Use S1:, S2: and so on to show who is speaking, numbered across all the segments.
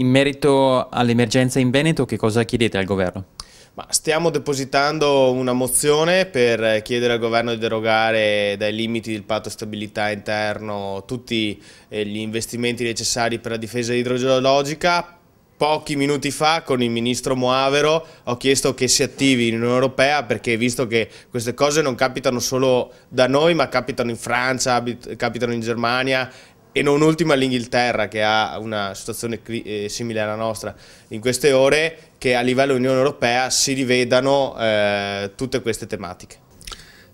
S1: In merito all'emergenza in Veneto, che cosa chiedete al governo? stiamo depositando una mozione per chiedere al governo di derogare dai limiti del patto stabilità interno tutti eh, gli investimenti necessari per la difesa idrogeologica. Pochi minuti fa con il ministro Moavero ho chiesto che si attivi in Unione Europea perché visto che queste cose non capitano solo da noi ma capitano in Francia, capitano in Germania e non ultima l'Inghilterra che ha una situazione eh, simile alla nostra in queste ore, che a livello Unione Europea si rivedano eh, tutte queste tematiche.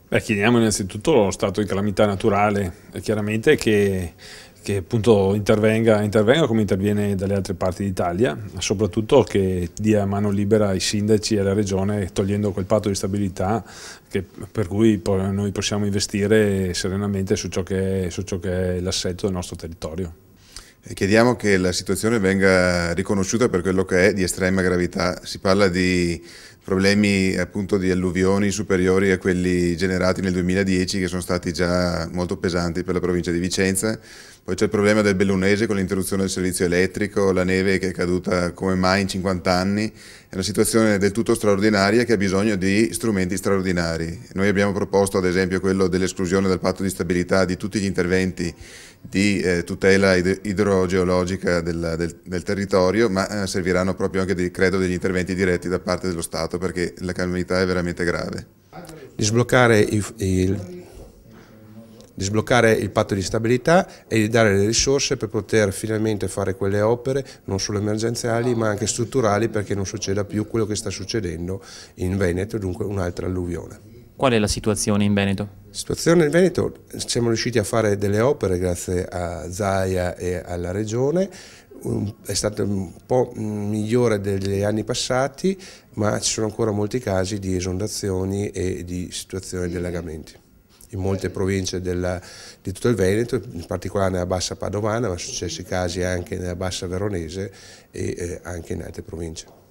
S2: Beh, chiediamo innanzitutto lo stato di calamità naturale, eh, chiaramente che che appunto intervenga, intervenga, come interviene dalle altre parti d'Italia, ma soprattutto che dia mano libera ai sindaci e alla regione togliendo quel patto di stabilità che, per cui noi possiamo investire serenamente su ciò che è, è l'assetto del nostro territorio.
S3: Chiediamo che la situazione venga riconosciuta per quello che è di estrema gravità. Si parla di problemi appunto di alluvioni superiori a quelli generati nel 2010 che sono stati già molto pesanti per la provincia di Vicenza. Poi c'è il problema del Bellunese con l'interruzione del servizio elettrico, la neve che è caduta come mai in 50 anni. È una situazione del tutto straordinaria che ha bisogno di strumenti straordinari. Noi abbiamo proposto ad esempio quello dell'esclusione dal patto di stabilità di tutti gli interventi di eh, tutela id idrogeologica del, del, del, territorio, ma eh, serviranno proprio anche, dei, credo, degli interventi diretti da parte dello Stato, perché la calamità
S4: è veramente grave. Di sbloccare il, il di sbloccare il patto di stabilità e di dare le risorse per poter finalmente fare quelle opere non solo emergenziali ma anche strutturali perché non succeda più quello che sta succedendo in Veneto, dunque un'altra alluvione.
S1: Qual è la situazione in Veneto?
S4: Situazione in Veneto, siamo riusciti a fare delle opere grazie a Zaia e alla Regione, è stato un po' migliore degli anni passati, ma ci sono ancora molti casi di esondazioni e di situazioni di allagamenti in molte province della, di tutto il Veneto, in particolare nella bassa padovana, ma sono successi casi anche nella bassa veronese e eh, anche in altre province.